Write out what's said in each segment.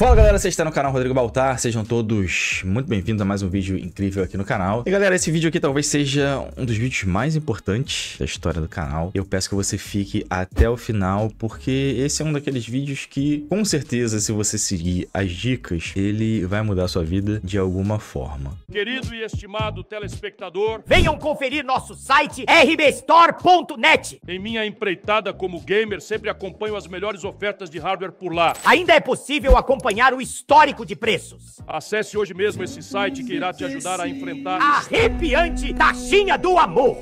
Fala galera, você está no canal Rodrigo Baltar, sejam todos muito bem-vindos a mais um vídeo incrível aqui no canal. E galera, esse vídeo aqui talvez seja um dos vídeos mais importantes da história do canal. Eu peço que você fique até o final, porque esse é um daqueles vídeos que, com certeza, se você seguir as dicas, ele vai mudar a sua vida de alguma forma. Querido e estimado telespectador, venham conferir nosso site rbstore.net. Em minha empreitada como gamer, sempre acompanho as melhores ofertas de hardware por lá. Ainda é possível acompanhar acompanhar o histórico de preços. Acesse hoje mesmo esse site que irá te ajudar a enfrentar. Arrepiante taxinha do amor!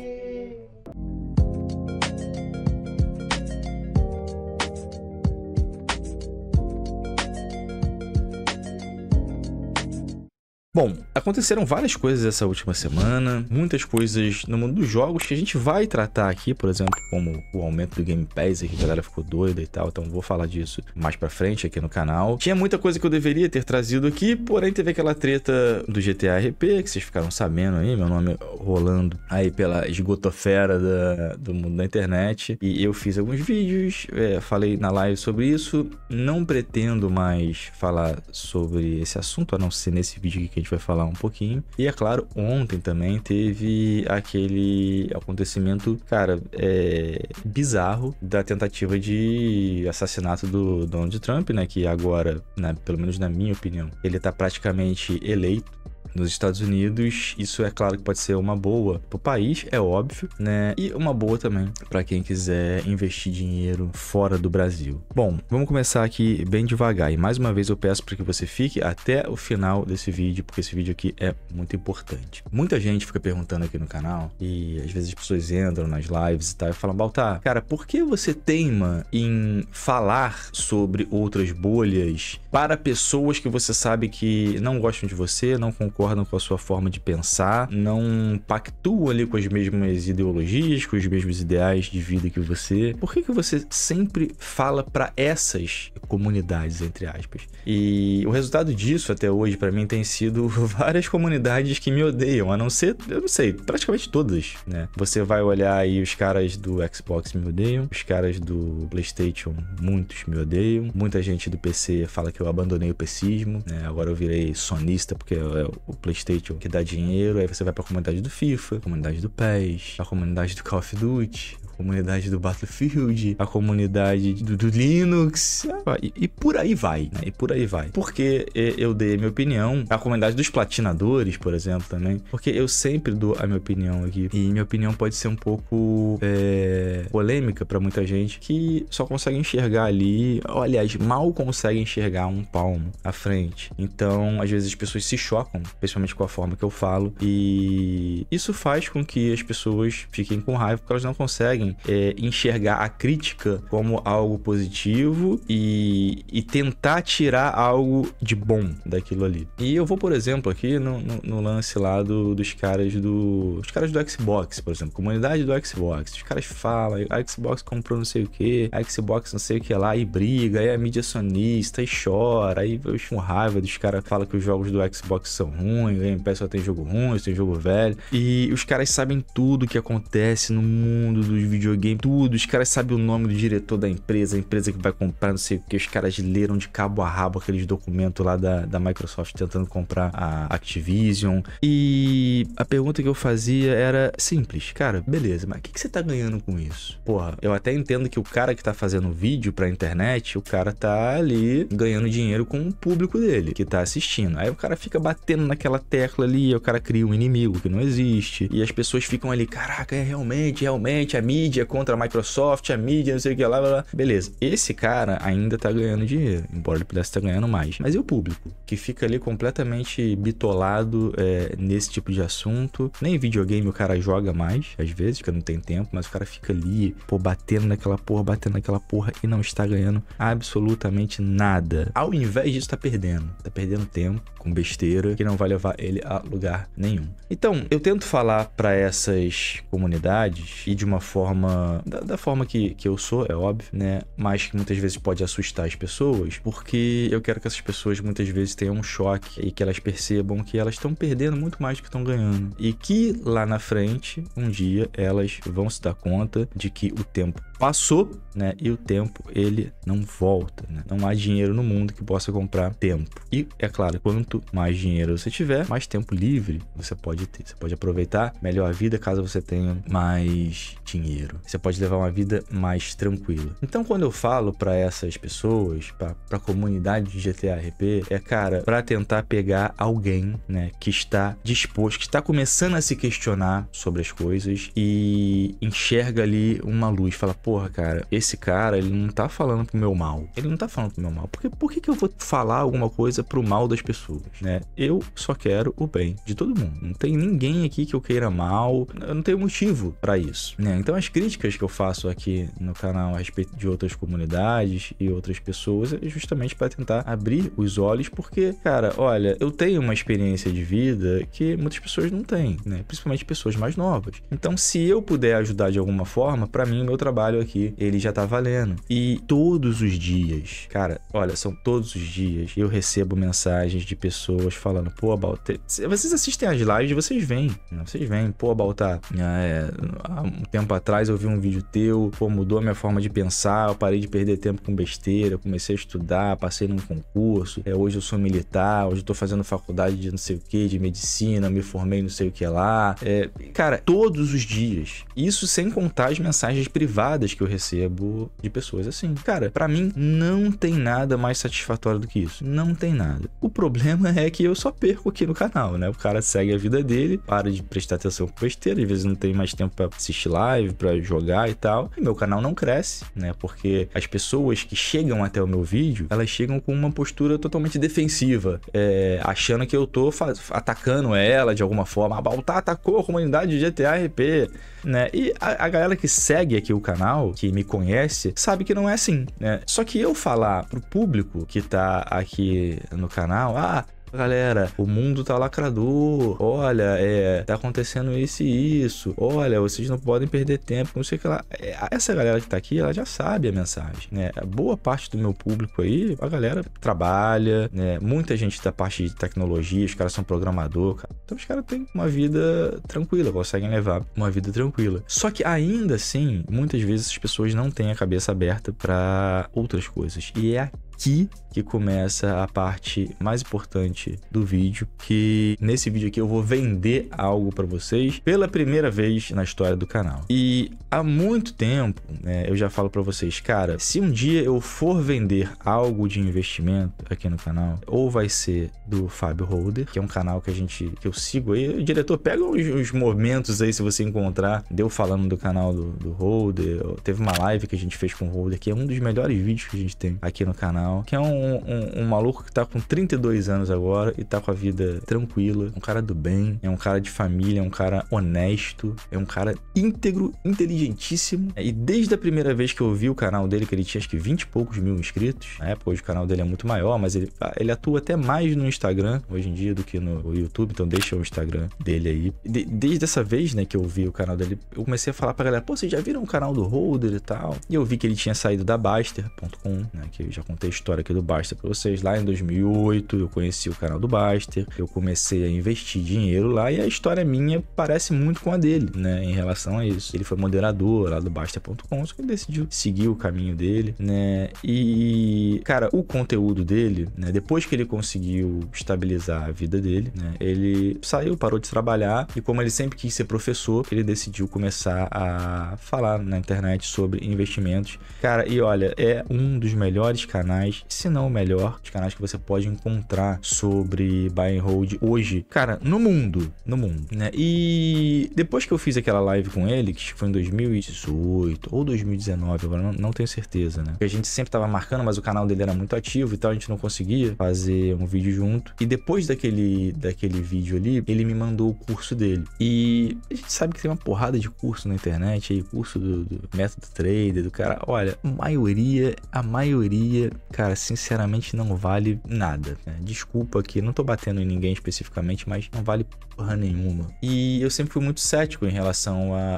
Bom, aconteceram várias coisas essa última semana, muitas coisas no mundo dos jogos que a gente vai tratar aqui, por exemplo, como o aumento do Game Pass, que a galera ficou doida e tal, então vou falar disso mais pra frente aqui no canal. Tinha muita coisa que eu deveria ter trazido aqui, porém teve aquela treta do GTA RP, que vocês ficaram sabendo aí, meu nome rolando aí pela esgotofera da, do mundo da internet, e eu fiz alguns vídeos, é, falei na live sobre isso, não pretendo mais falar sobre esse assunto, a não ser nesse vídeo aqui que a gente vai falar um pouquinho. E é claro, ontem também teve aquele acontecimento, cara, é, bizarro da tentativa de assassinato do Donald Trump, né? Que agora, né, pelo menos na minha opinião, ele tá praticamente eleito nos Estados Unidos, isso é claro que pode ser uma boa para o país, é óbvio, né? E uma boa também para quem quiser investir dinheiro fora do Brasil. Bom, vamos começar aqui bem devagar. E mais uma vez eu peço para que você fique até o final desse vídeo, porque esse vídeo aqui é muito importante. Muita gente fica perguntando aqui no canal e às vezes as pessoas entram nas lives e tal e falam, Baltar, cara, por que você teima em falar sobre outras bolhas para pessoas que você sabe que não gostam de você, não concordam concordam com a sua forma de pensar, não pactuam ali com as mesmas ideologias, com os mesmos ideais de vida que você, por que, que você sempre fala para essas comunidades, entre aspas? E o resultado disso até hoje para mim tem sido várias comunidades que me odeiam, a não ser, eu não sei, praticamente todas, né? Você vai olhar aí os caras do Xbox me odeiam, os caras do PlayStation, muitos me odeiam, muita gente do PC fala que eu abandonei o pessimismo, né? Agora eu virei sonista porque é o PlayStation que dá dinheiro, aí você vai pra comunidade do FIFA, comunidade do PES, a comunidade do Call of Duty, a comunidade do Battlefield, a comunidade do, do Linux, ah, e, e, por aí vai, né? E por aí vai. Porque eu dei a minha opinião, a comunidade dos platinadores, por exemplo, também, porque eu sempre dou a minha opinião aqui, e minha opinião pode ser um pouco é, polêmica para muita gente que só consegue enxergar ali, ou, aliás, mal consegue enxergar um palmo à frente. Então, às vezes as pessoas se chocam principalmente com a forma que eu falo. E isso faz com que as pessoas fiquem com raiva porque elas não conseguem é, enxergar a crítica como algo positivo e, e, tentar tirar algo de bom daquilo ali. E eu vou, por exemplo, aqui no, no, no lance lá do, dos caras do. Os caras do Xbox, por exemplo, comunidade do Xbox. Os caras falam, a ah, Xbox comprou não sei o que, a ah, Xbox não sei o que lá, e briga, e a mídia sonista, e chora, aí eu com raiva dos caras falam que os jogos do Xbox são ruins ruim, Game Pass só tem jogo ruim, só tem jogo velho. E os caras sabem tudo que acontece no mundo dos videogames, tudo. Os caras sabem o nome do diretor da empresa, a empresa que vai comprar, não sei o que. Os caras leram de cabo a rabo aqueles documentos lá da, da Microsoft tentando comprar a Activision. E a pergunta que eu fazia era simples, cara, beleza, mas o que, que você tá ganhando com isso? Porra, eu até entendo que o cara que tá fazendo vídeo pra internet, o cara tá ali ganhando dinheiro com o público dele, que tá assistindo. Aí o cara fica batendo na naquela tecla ali, o cara cria um inimigo que não existe. E as pessoas ficam ali, caraca, é realmente, realmente, a mídia contra a Microsoft, a mídia, não sei o que lá, blá, blá. Beleza. Esse cara ainda tá ganhando dinheiro, embora ele pudesse estar tá ganhando mais. Mas e o público? Que fica ali completamente bitolado é, nesse tipo de assunto. Nem videogame o cara joga mais, às vezes, porque não tem tempo, mas o cara fica ali, pô, batendo naquela porra, batendo naquela porra e não está ganhando absolutamente nada. Ao invés disso, tá perdendo. Tá perdendo tempo com besteira que não vai vai levar ele a lugar nenhum. Então, eu tento falar para essas comunidades e de uma forma. Da, da, forma que, que eu sou, é óbvio, né? Mas que muitas vezes pode assustar as pessoas, porque eu quero que essas pessoas muitas vezes tenham um choque e que elas percebam que elas estão perdendo muito mais do que estão ganhando. E que lá na frente, um dia, elas vão se dar conta de que o tempo passou, né? E o tempo ele não volta, né? Não há dinheiro no mundo que possa comprar tempo. E é claro, quanto mais dinheiro você tiver mais tempo livre, você pode ter. Você pode aproveitar melhor a vida caso você tenha mais dinheiro. Você pode levar uma vida mais tranquila. Então, quando eu falo para essas pessoas, para a comunidade de GTA RP, é cara, para tentar pegar alguém, né, que está disposto, que está começando a se questionar sobre as coisas e enxerga ali uma luz, fala, porra, cara, esse cara, ele não tá falando pro meu mal. Ele não tá falando pro meu mal. Porque por que, que eu vou falar alguma coisa pro mal das pessoas, né? Eu sou só quero o bem de todo mundo. Não tem ninguém aqui que eu queira mal, eu não tenho motivo para isso. Né? Então as críticas que eu faço aqui no canal a respeito de outras comunidades e outras pessoas é justamente para tentar abrir os olhos, porque, cara, olha, eu tenho uma experiência de vida que muitas pessoas não têm, né? Principalmente pessoas mais novas. Então, se eu puder ajudar de alguma forma, para mim o meu trabalho aqui, ele já tá valendo. E todos os dias, cara, olha, são todos os dias eu recebo mensagens de pessoas falando, pô, About Vocês assistem as lives, vocês vêm. Né? Vocês vêm. Pô, Baltar, tá, é, né, há um tempo atrás eu vi um vídeo teu, pô, mudou a minha forma de pensar, eu parei de perder tempo com besteira, comecei a estudar, passei num concurso, é, hoje eu sou militar, hoje eu tô fazendo faculdade de não sei o que, de medicina, me formei não sei o que lá. É, cara, todos os dias. Isso sem contar as mensagens privadas que eu recebo de pessoas assim. Cara, para mim não tem nada mais satisfatório do que isso. Não tem nada. O problema é que eu só perco perco aqui no canal, né? O cara segue a vida dele, para de prestar atenção com besteira, às vezes não tem mais tempo para assistir live, para jogar e tal. E meu canal não cresce, né? Porque as pessoas que chegam até o meu vídeo, elas chegam com uma postura totalmente defensiva, é, achando que eu tô atacando ela de alguma forma. A ah, Baltar atacou a comunidade de GTA RP, né? E a, a galera que segue aqui o canal, que me conhece, sabe que não é assim, né? Só que eu falar pro público que tá aqui no canal, ah, Galera, o mundo tá lacrador. Olha, é, tá acontecendo isso e isso. Olha, vocês não podem perder tempo. Não sei o que lá. É, essa galera que tá aqui, ela já sabe a mensagem, né? Boa parte do meu público aí, a galera trabalha, né? Muita gente da parte de tecnologia, os caras são programador, cara. Então os caras têm uma vida tranquila, conseguem levar uma vida tranquila. Só que ainda assim, muitas vezes as pessoas não têm a cabeça aberta para outras coisas. E é aqui aqui que começa a parte mais importante do vídeo, que nesse vídeo aqui eu vou vender algo para vocês pela primeira vez na história do canal. E há muito tempo, né, eu já falo para vocês, cara, se um dia eu for vender algo de investimento aqui no canal, ou vai ser do Fábio Holder, que é um canal que a gente que eu sigo aí, o diretor pega os, momentos aí se você encontrar, deu falando do canal do, do Holder, teve uma live que a gente fez com o Holder, que é um dos melhores vídeos que a gente tem aqui no canal que é um, um, um, maluco que tá com 32 anos agora e tá com a vida tranquila, um cara do bem, é um cara de família, é um cara honesto, é um cara íntegro, inteligentíssimo. E desde a primeira vez que eu vi o canal dele, que ele tinha acho que 20 e poucos mil inscritos, na né? época hoje o canal dele é muito maior, mas ele, ah, ele atua até mais no Instagram hoje em dia do que no YouTube, então deixa o Instagram dele aí. De, desde essa vez, né, que eu vi o canal dele, eu comecei a falar pra galera, pô, vocês já viram o canal do Holder e tal? E eu vi que ele tinha saído da Baster.com, né, que eu já contei história aqui do Baster para vocês. Lá em 2008 eu conheci o canal do Baster, eu comecei a investir dinheiro lá e a história minha parece muito com a dele, né? Em relação a isso. Ele foi moderador lá do Baster.com, só que ele decidiu seguir o caminho dele, né? E, cara, o conteúdo dele, né? Depois que ele conseguiu estabilizar a vida dele, né? Ele saiu, parou de trabalhar e, como ele sempre quis ser professor, ele decidiu começar a falar na internet sobre investimentos. Cara, e olha, é um dos melhores canais canais, se não o melhor, os canais que você pode encontrar sobre buy and hold hoje, cara, no mundo, no mundo, né? E depois que eu fiz aquela live com ele, que foi em 2018 ou 2019, agora não, não tenho certeza, né? Porque a gente sempre tava marcando, mas o canal dele era muito ativo e tal, a gente não conseguia fazer um vídeo junto. E depois daquele, daquele vídeo ali, ele me mandou o curso dele. E a gente sabe que tem uma porrada de curso na internet aí, curso do, do método trader, do cara. Olha, a maioria, a maioria, cara, sinceramente não vale nada. Né? Desculpa aqui, não tô batendo em ninguém especificamente, mas não vale porra nenhuma. E eu sempre fui muito cético em relação a,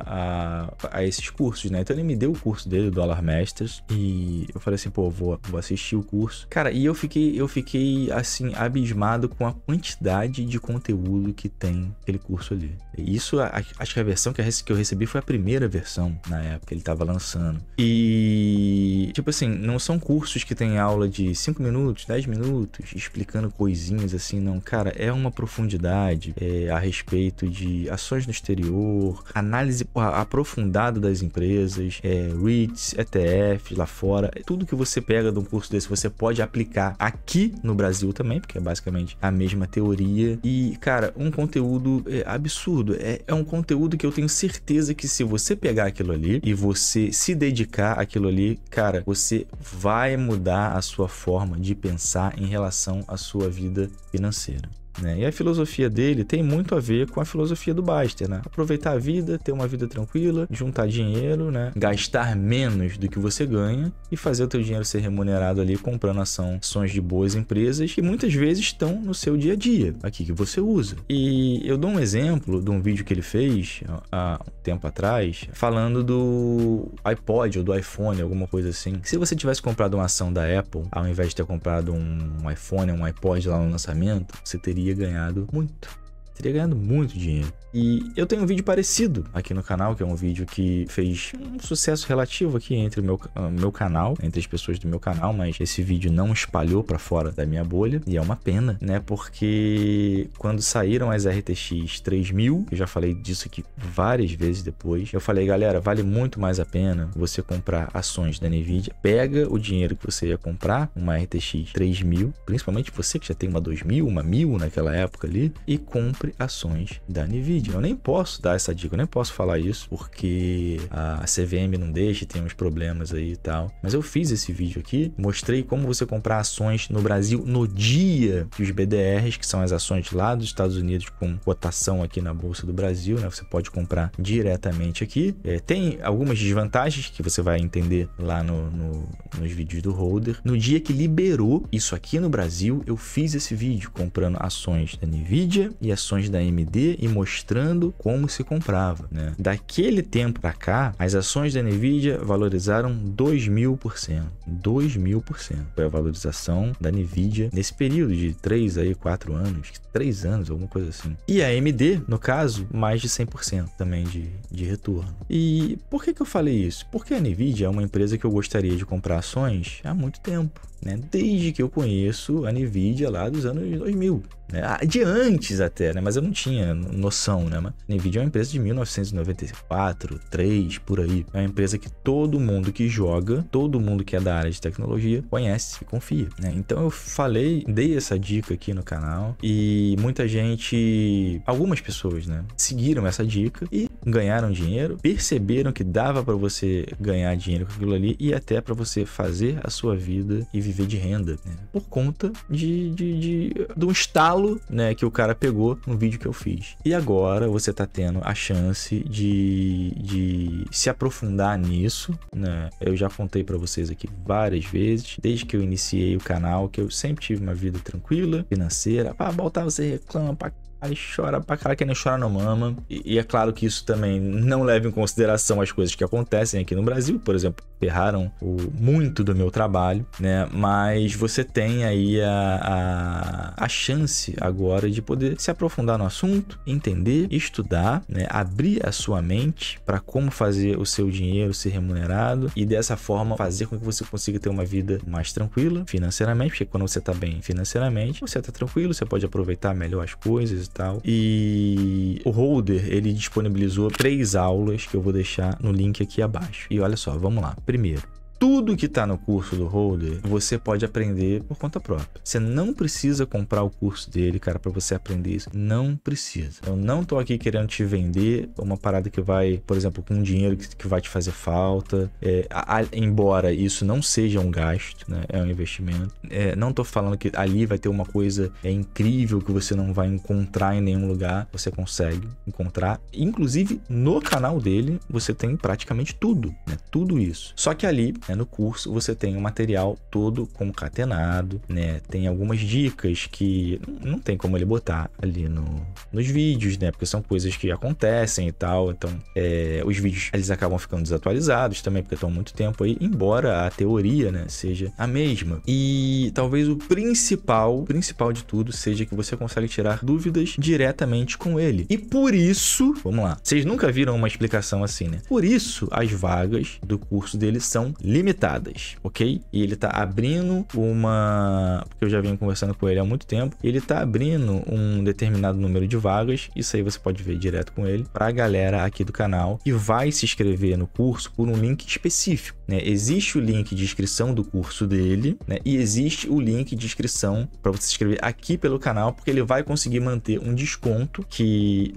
a, a esses cursos, né? Então ele me deu o curso dele, o Dollar Masters, e eu falei assim, pô, vou, vou assistir o curso. Cara, e eu fiquei, eu fiquei assim, abismado com a quantidade de conteúdo que tem aquele curso ali. E isso, acho que a versão que eu recebi foi a primeira versão na época que ele tava lançando. E, tipo assim, não são cursos que tem aula de 5 minutos, 10 minutos, explicando coisinhas assim, não. Cara, é uma profundidade é, a respeito de ações no exterior, análise aprofundada das empresas, é, REITs, ETFs lá fora. É tudo que você pega de um curso desse, você pode aplicar aqui no Brasil também, porque é basicamente a mesma teoria. E, cara, um conteúdo é, absurdo. É, é um conteúdo que eu tenho certeza que se você pegar aquilo ali e você se dedicar àquilo ali, cara, você vai mudar a sua forma de pensar em relação à sua vida financeira. Né? E a filosofia dele tem muito a ver com a filosofia do Baster, né? Aproveitar a vida, ter uma vida tranquila, juntar dinheiro, né? Gastar menos do que você ganha e fazer o teu dinheiro ser remunerado ali comprando ação, ações de boas empresas que muitas vezes estão no seu dia a dia, aqui que você usa. E eu dou um exemplo de um vídeo que ele fez há um tempo atrás, falando do iPod ou do iPhone, alguma coisa assim. Se você tivesse comprado uma ação da Apple, ao invés de ter comprado um iPhone, um iPod lá no lançamento, você teria teria ganhado muito estaria ganhando muito dinheiro. E eu tenho um vídeo parecido aqui no canal, que é um vídeo que fez um sucesso relativo aqui entre o meu, meu canal, entre as pessoas do meu canal, mas esse vídeo não espalhou para fora da minha bolha, e é uma pena, né? Porque quando saíram as RTX 3000, eu já falei disso aqui várias vezes depois, eu falei, galera, vale muito mais a pena você comprar ações da Nvidia, pega o dinheiro que você ia comprar, uma RTX 3000, principalmente você que já tem uma 2000, uma 1000 naquela época ali, e compre sobre ações da Nvidia. Eu nem posso dar essa dica, eu nem posso falar isso, porque a CVM não deixa, tem uns problemas aí e tal. Mas eu fiz esse vídeo aqui, mostrei como você comprar ações no Brasil no dia que os BDRs, que são as ações lá dos Estados Unidos com cotação aqui na Bolsa do Brasil, né? Você pode comprar diretamente aqui. É, tem algumas desvantagens que você vai entender lá no, no, nos vídeos do Holder. No dia que liberou isso aqui no Brasil, eu fiz esse vídeo comprando ações da Nvidia e ações ações da AMD e mostrando como se comprava. Né? Daquele tempo para cá, as ações da Nvidia valorizaram 2 mil por cento. 2 mil por cento foi a valorização da Nvidia nesse período de 3 a 4 anos, 3 anos, alguma coisa assim. E a AMD, no caso, mais de 100% também de, de retorno. E por que, que eu falei isso? Porque a Nvidia é uma empresa que eu gostaria de comprar ações há muito tempo. Né? Desde que eu conheço a Nvidia lá dos anos 2000, né? Ah, de antes até, né? Mas eu não tinha noção, né? Mas a Nvidia é uma empresa de 1994, 3, por aí. É uma empresa que todo mundo que joga, todo mundo que é da área de tecnologia conhece e confia, né? Então eu falei, dei essa dica aqui no canal e muita gente, algumas pessoas, né, seguiram essa dica e ganharam dinheiro, perceberam que dava para você ganhar dinheiro com aquilo ali e até para você fazer a sua vida e viver de renda, né? Por conta de, de, de, de um estalo, né, que o cara pegou no vídeo que eu fiz. E agora você tá tendo a chance de, de se aprofundar nisso, né? Eu já contei para vocês aqui várias vezes, desde que eu iniciei o canal, que eu sempre tive uma vida tranquila, financeira, pá, botar você reclama pra Aí chora pra cara, que nem chora não mama. E, e, é claro que isso também não leva em consideração as coisas que acontecem aqui no Brasil, por exemplo, ferraram o, muito do meu trabalho, né? Mas você tem aí a, a, a chance agora de poder se aprofundar no assunto, entender, estudar, né? abrir a sua mente para como fazer o seu dinheiro ser remunerado e dessa forma fazer com que você consiga ter uma vida mais tranquila financeiramente, porque quando você tá bem financeiramente, você tá tranquilo, você pode aproveitar melhor as coisas tal. E o Holder, ele disponibilizou três aulas que eu vou deixar no link aqui abaixo. E olha só, vamos lá. Primeiro, tudo que está no curso do Holder, você pode aprender por conta própria. Você não precisa comprar o curso dele, cara, para você aprender isso. Não precisa. Eu não tô aqui querendo te vender uma parada que vai, por exemplo, com dinheiro que, que vai te fazer falta. É, a, a, embora isso não seja um gasto, né? É um investimento. É, não tô falando que ali vai ter uma coisa é, incrível que você não vai encontrar em nenhum lugar. Você consegue encontrar. Inclusive, no canal dele, você tem praticamente tudo, né? Tudo isso. Só que ali né? No curso você tem o material todo concatenado, né? Tem algumas dicas que não tem como ele botar ali no, nos vídeos, né? Porque são coisas que acontecem e tal. Então, é, os vídeos eles acabam ficando desatualizados também, porque estão muito tempo aí, embora a teoria, né, seja a mesma. E talvez o principal, principal de tudo, seja que você consegue tirar dúvidas diretamente com ele. E por isso, vamos lá, vocês nunca viram uma explicação assim, né? Por isso, as vagas do curso dele são limitadas limitadas, ok? E ele tá abrindo uma. Porque eu já venho conversando com ele há muito tempo. Ele tá abrindo um determinado número de vagas. Isso aí você pode ver direto com ele. Pra galera aqui do canal que vai se inscrever no curso por um link específico. Né? Existe o link de inscrição do curso dele, né? E existe o link de inscrição para você se inscrever aqui pelo canal, porque ele vai conseguir manter um desconto que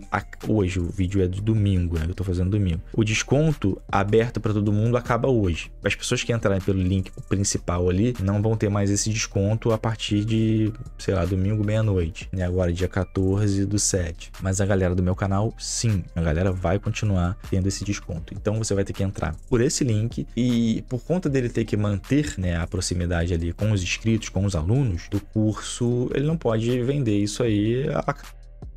hoje o vídeo é de domingo, né? Eu tô fazendo domingo. O desconto aberto para todo mundo acaba hoje. As pessoas pessoas que entrarem pelo link principal ali não vão ter mais esse desconto a partir de, sei lá, domingo meia-noite, né? Agora dia 14 do 7. Mas a galera do meu canal, sim, a galera vai continuar tendo esse desconto. Então você vai ter que entrar por esse link e por conta dele ter que manter, né, a proximidade ali com os inscritos, com os alunos do curso, ele não pode vender isso aí a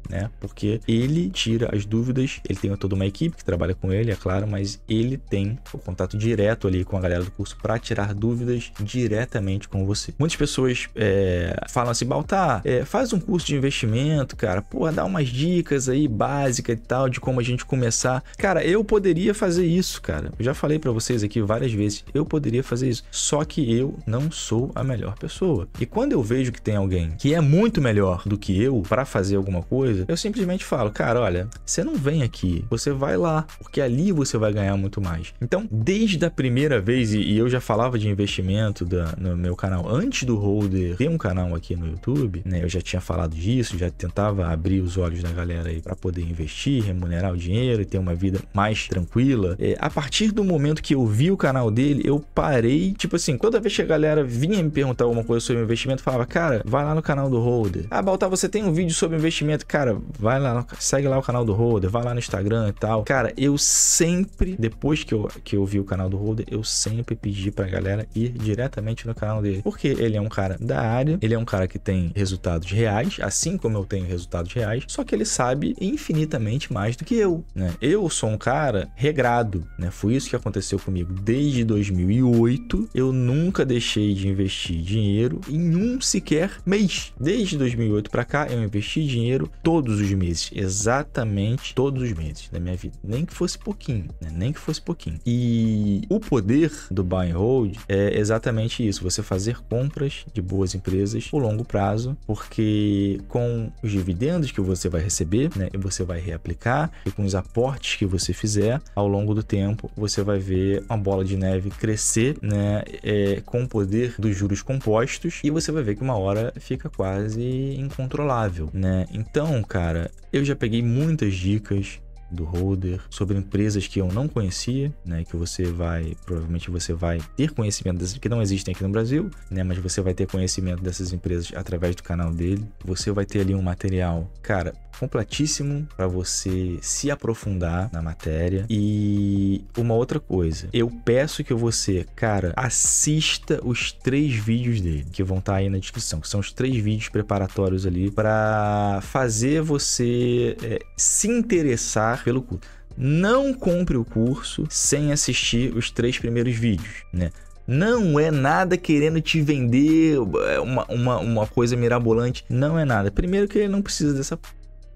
né? Porque ele tira as dúvidas, ele tem toda uma equipe que trabalha com ele, é claro, mas ele tem o contato direto ali com a galera do curso para tirar dúvidas diretamente com você. Muitas pessoas é, falam assim, Baltar, é, faz um curso de investimento, cara, pô, dá umas dicas aí básicas e tal de como a gente começar. Cara, eu poderia fazer isso, cara. Eu já falei para vocês aqui várias vezes, eu poderia fazer isso, só que eu não sou a melhor pessoa. E quando eu vejo que tem alguém que é muito melhor do que eu para fazer alguma coisa, coisa, eu simplesmente falo, cara, olha, você não vem aqui, você vai lá, porque ali você vai ganhar muito mais. Então, desde a primeira vez, e eu já falava de investimento da, no meu canal antes do Holder ter um canal aqui no YouTube, né? Eu já tinha falado disso, já tentava abrir os olhos da galera aí para poder investir, remunerar o dinheiro e ter uma vida mais tranquila. É, a partir do momento que eu vi o canal dele, eu parei, tipo assim, toda vez que a galera vinha me perguntar alguma coisa sobre investimento, falava, cara, vai lá no canal do Holder. Ah, Baltar, você tem um vídeo sobre investimento, cara cara, vai lá, segue lá o canal do Holder, vai lá no Instagram e tal. Cara, eu sempre, depois que eu, que eu vi o canal do Holder, eu sempre pedi pra galera ir diretamente no canal dele. Porque ele é um cara da área, ele é um cara que tem resultados reais, assim como eu tenho resultados reais, só que ele sabe infinitamente mais do que eu, né? Eu sou um cara regrado, né? Foi isso que aconteceu comigo desde 2008. Eu nunca deixei de investir dinheiro em um sequer mês. Desde 2008 para cá, eu investi dinheiro todo todos os meses, exatamente todos os meses da minha vida, nem que fosse pouquinho, né? nem que fosse pouquinho. E o poder do buy and hold é exatamente isso, você fazer compras de boas empresas por longo prazo, porque com os dividendos que você vai receber, né, e você vai reaplicar e com os aportes que você fizer ao longo do tempo, você vai ver uma bola de neve crescer, né, é, com o poder dos juros compostos e você vai ver que uma hora fica quase incontrolável, né? Então, cara, eu já peguei muitas dicas do holder, sobre empresas que eu não conhecia, né, que você vai, provavelmente você vai ter conhecimento dessas que não existem aqui no Brasil, né, mas você vai ter conhecimento dessas empresas através do canal dele. Você vai ter ali um material, cara, completíssimo para você se aprofundar na matéria. E uma outra coisa, eu peço que você, cara, assista os três vídeos dele, que vão estar tá aí na descrição, que são os três vídeos preparatórios ali para fazer você é, se interessar pelo curso Não compre o curso sem assistir os três primeiros vídeos, né? Não é nada querendo te vender é, uma, uma, uma coisa mirabolante. Não é nada. Primeiro que ele não precisa dessa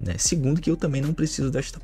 né? Segundo, que eu também não preciso desta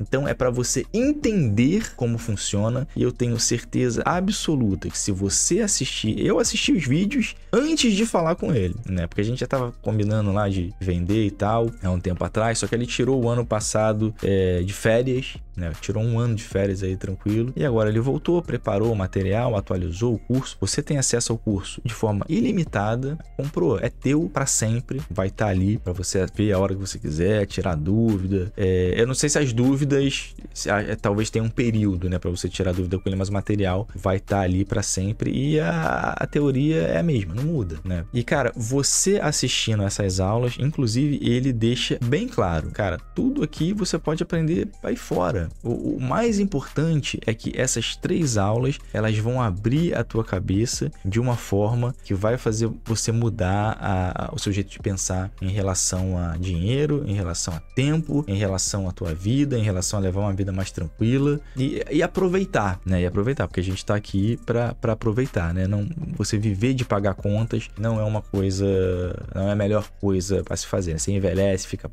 então é para você entender como funciona e eu tenho certeza absoluta que se você assistir, eu assisti os vídeos antes de falar com ele, né? Porque a gente já tava combinando lá de vender e tal há um tempo atrás, só que ele tirou o ano passado é, de férias né? Tirou um ano de férias aí tranquilo e agora ele voltou, preparou o material, atualizou o curso. Você tem acesso ao curso de forma ilimitada, comprou, é teu para sempre, vai estar tá ali para você ver a hora que você quiser, tirar dúvida. É, eu não sei se as dúvidas, se, a, é, talvez tenha um período, né, para você tirar dúvida com ele, mas o material vai estar tá ali para sempre e a, a teoria é a mesma, não muda, né? E cara, você assistindo essas aulas, inclusive ele deixa bem claro, cara, tudo aqui você pode aprender aí fora o, o mais importante é que essas três aulas elas vão abrir a tua cabeça de uma forma que vai fazer você mudar a, a, o seu jeito de pensar em relação a dinheiro, em relação a tempo, em relação à tua vida, em relação a levar uma vida mais tranquila e, e aproveitar, né? E aproveitar, porque a gente tá aqui para aproveitar, né? Não, você viver de pagar contas não é uma coisa, não é a melhor coisa para se fazer. Né? Você envelhece, fica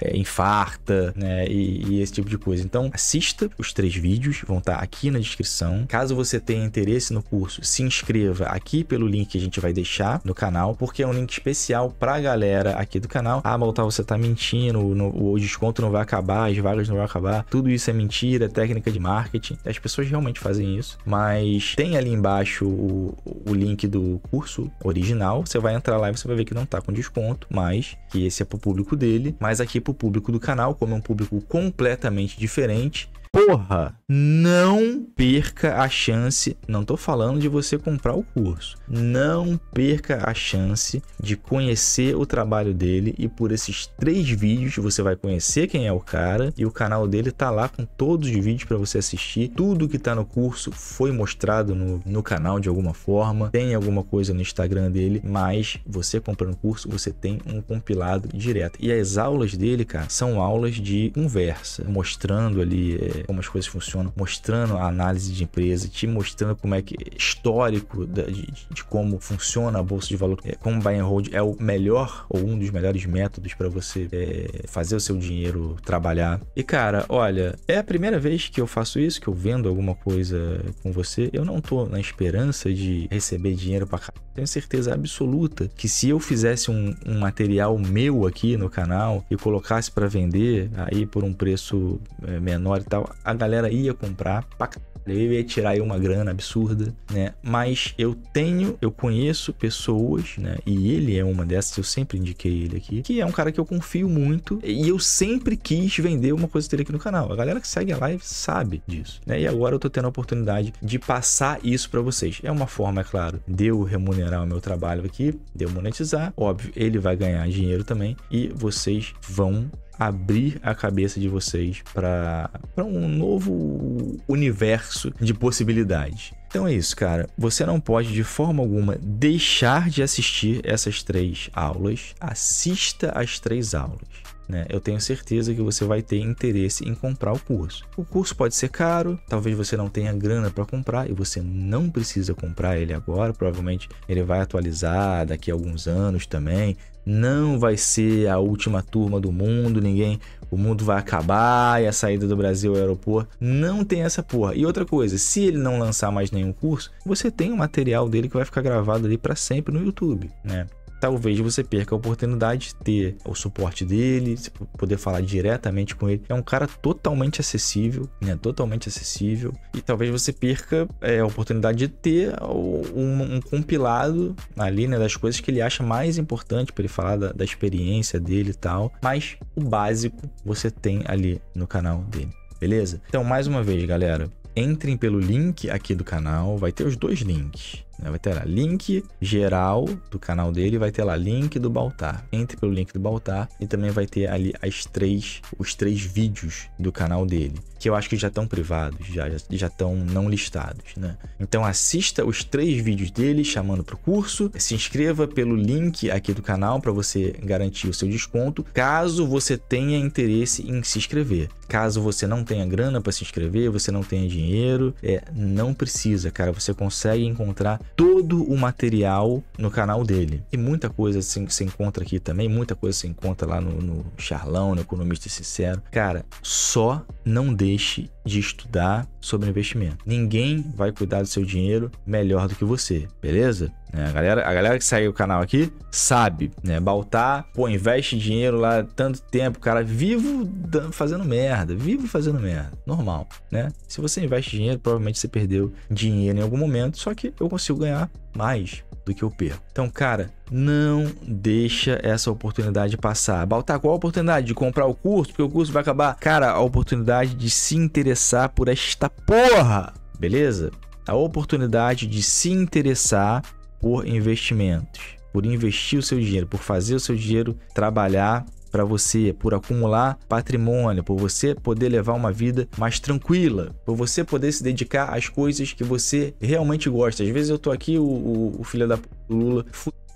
é, infarta, né? E, e, esse tipo de coisa. Então, assista os três vídeos, vão estar tá aqui na descrição. Caso você tenha interesse no curso, se inscreva aqui pelo link que a gente vai deixar no canal, porque é um link especial pra galera aqui do canal. Ah, Maltar, você tá mentindo, o, o desconto não vai acabar, as vagas não vão acabar. Tudo isso é mentira, é técnica de marketing. As pessoas realmente fazem isso, mas tem ali embaixo o, o link do curso original. Você vai entrar lá e você vai ver que não tá com desconto, mas que esse é pro público dele. Mas mas aqui para o público do canal, como é um público completamente diferente, porra, não perca a chance. Não tô falando de você comprar o curso. Não perca a chance de conhecer o trabalho dele. E por esses três vídeos você vai conhecer quem é o cara. E o canal dele tá lá com todos os vídeos para você assistir. Tudo que tá no curso foi mostrado no, no canal de alguma forma. Tem alguma coisa no Instagram dele. Mas você comprando o curso, você tem um compilado direto. E as aulas dele, cara, são aulas de conversa, mostrando ali. É, como as coisas funcionam, mostrando a análise de empresa, te mostrando como é que histórico de, de, de como funciona a bolsa de valor, é, como buy and hold é o melhor ou um dos melhores métodos para você é, fazer o seu dinheiro trabalhar. E cara, olha, é a primeira vez que eu faço isso, que eu vendo alguma coisa com você. Eu não tô na esperança de receber dinheiro para cá. Tenho certeza absoluta que se eu fizesse um, um material meu aqui no canal e colocasse para vender aí por um preço é, menor e tal, a galera ia comprar pra eu ia tirar aí uma grana absurda, né? Mas eu tenho, eu conheço pessoas, né? E ele é uma dessas, eu sempre indiquei ele aqui, que é um cara que eu confio muito e eu sempre quis vender uma coisa dele aqui no canal. A galera que segue a live sabe disso, né? E agora eu tô tendo a oportunidade de passar isso para vocês. É uma forma, é claro, de eu remunerar o meu trabalho aqui, de eu monetizar. Óbvio, ele vai ganhar dinheiro também e vocês vão abrir a cabeça de vocês para um novo universo de possibilidades. Então é isso, cara. Você não pode de forma alguma deixar de assistir essas três aulas. Assista as três aulas né? Eu tenho certeza que você vai ter interesse em comprar o curso. O curso pode ser caro, talvez você não tenha grana para comprar e você não precisa comprar ele agora, provavelmente ele vai atualizar daqui a alguns anos também. Não vai ser a última turma do mundo, ninguém, o mundo vai acabar e a saída do Brasil é o aeroporto. Não tem essa porra. E outra coisa, se ele não lançar mais nenhum curso, você tem o material dele que vai ficar gravado ali para sempre no YouTube, né? talvez você perca a oportunidade de ter o suporte dele, poder falar diretamente com ele. É um cara totalmente acessível, né? Totalmente acessível. E talvez você perca é, a oportunidade de ter um, um, compilado ali, né? Das coisas que ele acha mais importante para ele falar da, da experiência dele e tal. Mas o básico você tem ali no canal dele. Beleza? Então, mais uma vez, galera, entrem pelo link aqui do canal, vai ter os dois links. Né, vai ter lá link geral do canal dele, vai ter lá link do Baltar. Entre pelo link do Baltar e também vai ter ali as três, os três vídeos do canal dele que eu acho que já estão privados, já já estão não listados, né? Então assista os três vídeos dele chamando para o curso, se inscreva pelo link aqui do canal para você garantir o seu desconto, caso você tenha interesse em se inscrever. Caso você não tenha grana para se inscrever, você não tenha dinheiro, é não precisa, cara, você consegue encontrar todo o material no canal dele. E muita coisa se, se encontra aqui também, muita coisa se encontra lá no, no Charlão, no Economista Sincero. Cara, só não deixe deixe de estudar sobre investimento. Ninguém vai cuidar do seu dinheiro melhor do que você, beleza? É, a, galera, a galera que segue o canal aqui sabe, né? Baltar, pô, investe dinheiro lá tanto tempo, cara, vivo fazendo merda, vivo fazendo merda, normal, né? Se você investe dinheiro, provavelmente você perdeu dinheiro em algum momento, só que eu consigo ganhar mais, do que eu perco. Então, cara, não deixa essa oportunidade passar. Baltar, qual a oportunidade? De comprar o curso? Porque o curso vai acabar. Cara, a oportunidade de se interessar por esta porra, beleza? A oportunidade de se interessar por investimentos, por investir o seu dinheiro, por fazer o seu dinheiro trabalhar para você, por acumular patrimônio, por você poder levar uma vida mais tranquila, por você poder se dedicar às coisas que você realmente gosta. Às vezes eu tô aqui, o, o, o filho da Lula,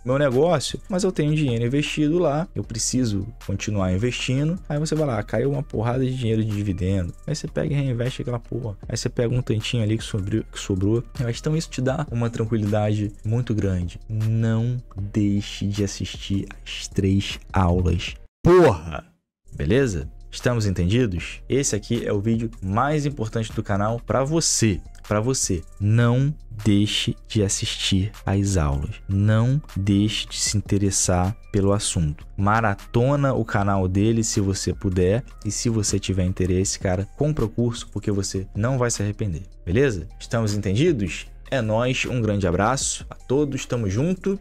meu negócio, mas eu tenho dinheiro investido lá, eu preciso continuar investindo. Aí você vai lá, caiu uma porrada de dinheiro de dividendo. Aí você pega e reinveste aquela porra. Aí você pega um tantinho ali que sobrou, que sobrou. Então isso te dá uma tranquilidade muito grande. Não deixe de assistir as três aulas porra. Beleza? Estamos entendidos? Esse aqui é o vídeo mais importante do canal para você. Para você, não deixe de assistir às aulas. Não deixe de se interessar pelo assunto. Maratona o canal dele se você puder. E se você tiver interesse, cara, compra o curso porque você não vai se arrepender. Beleza? Estamos entendidos? É nós, um grande abraço a todos, tamo junto.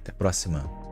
Até a próxima.